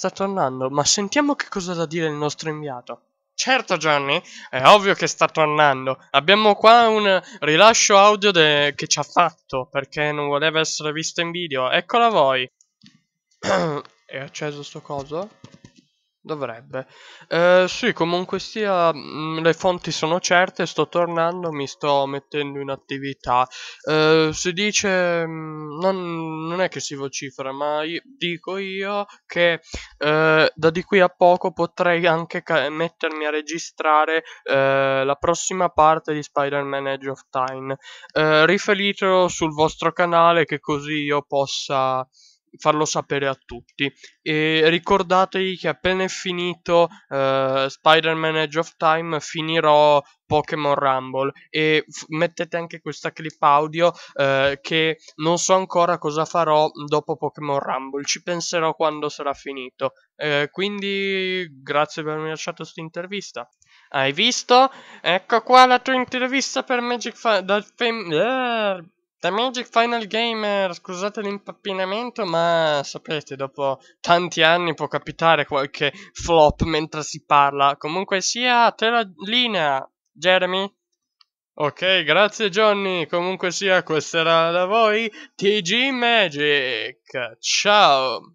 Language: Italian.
Sta tornando, ma sentiamo che cosa da dire il nostro inviato. Certo Johnny, è ovvio che sta tornando. Abbiamo qua un rilascio audio de... che ci ha fatto perché non voleva essere visto in video. Eccola voi. è acceso sto coso? Dovrebbe. Eh, sì, comunque sia, mm, le fonti sono certe, sto tornando, mi sto mettendo in attività. Eh, si dice, mm, non, non, è che si vocifera, ma io, dico io che eh, da di qui a poco potrei anche mettermi a registrare eh, la prossima parte di Spider-Man Edge of Time. Eh, riferitelo sul vostro canale che così io possa farlo sapere a tutti. E ricordatevi che appena è finito uh, Spider-Man Edge of Time finirò Pokémon Rumble e f- mettete anche questa clip audio uh, che non so ancora cosa farò dopo Pokémon Rumble, ci penserò quando sarà finito. Uh, quindi grazie per avermi lasciato questa intervista. Hai visto? Ecco qua la tua intervista per Magic Fan... Fam- The Magic Final Gamer, scusate l'impappinamento, ma sapete, dopo tanti anni può capitare qualche flop mentre si parla. Comunque sia, te la linea, Jeremy. Ok, grazie Johnny, comunque sia, questa era da voi TG Magic. Ciao!